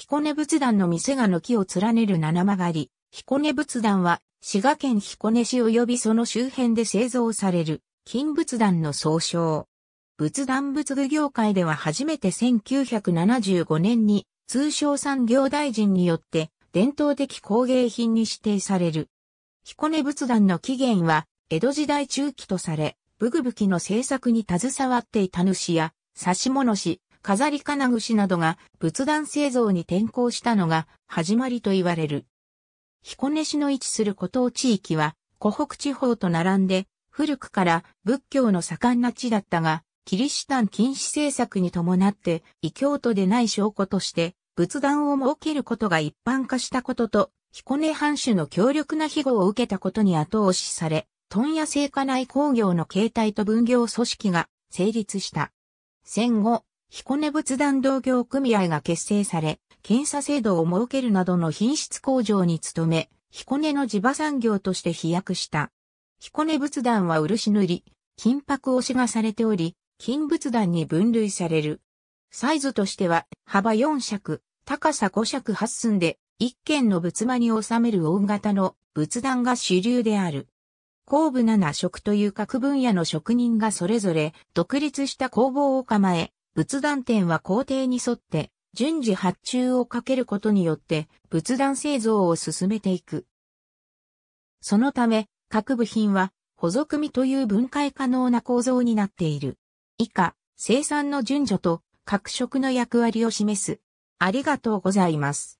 彦根仏壇の店が軒を連ねる七曲り。彦根仏壇は、滋賀県彦根市及びその周辺で製造される、金仏壇の総称。仏壇仏具業界では初めて1975年に、通商産業大臣によって、伝統的工芸品に指定される。彦根仏壇の起源は、江戸時代中期とされ、ブグブキの製作に携わっていた主や、し物師、飾り金串などが仏壇製造に転向したのが始まりと言われる。彦根市の位置する古東地域は湖北地方と並んで古くから仏教の盛んな地だったが、キリシタン禁止政策に伴って異教徒でない証拠として仏壇を設けることが一般化したことと、彦根藩主の強力な庇護を受けたことに後押しされ、問屋製菓内工業の形態と分業組織が成立した。戦後、彦根仏壇同業組合が結成され、検査制度を設けるなどの品質向上に努め、彦根の地場産業として飛躍した。彦根仏壇は漆塗り、金箔押しがされており、金仏壇に分類される。サイズとしては、幅4尺、高さ5尺8寸で、1軒の仏間に収める大型の仏壇が主流である。工部7色という各分野の職人がそれぞれ独立した工房を構え、仏壇店は工程に沿って順次発注をかけることによって仏壇製造を進めていく。そのため、各部品は補足組という分解可能な構造になっている。以下、生産の順序と各色の役割を示す。ありがとうございます。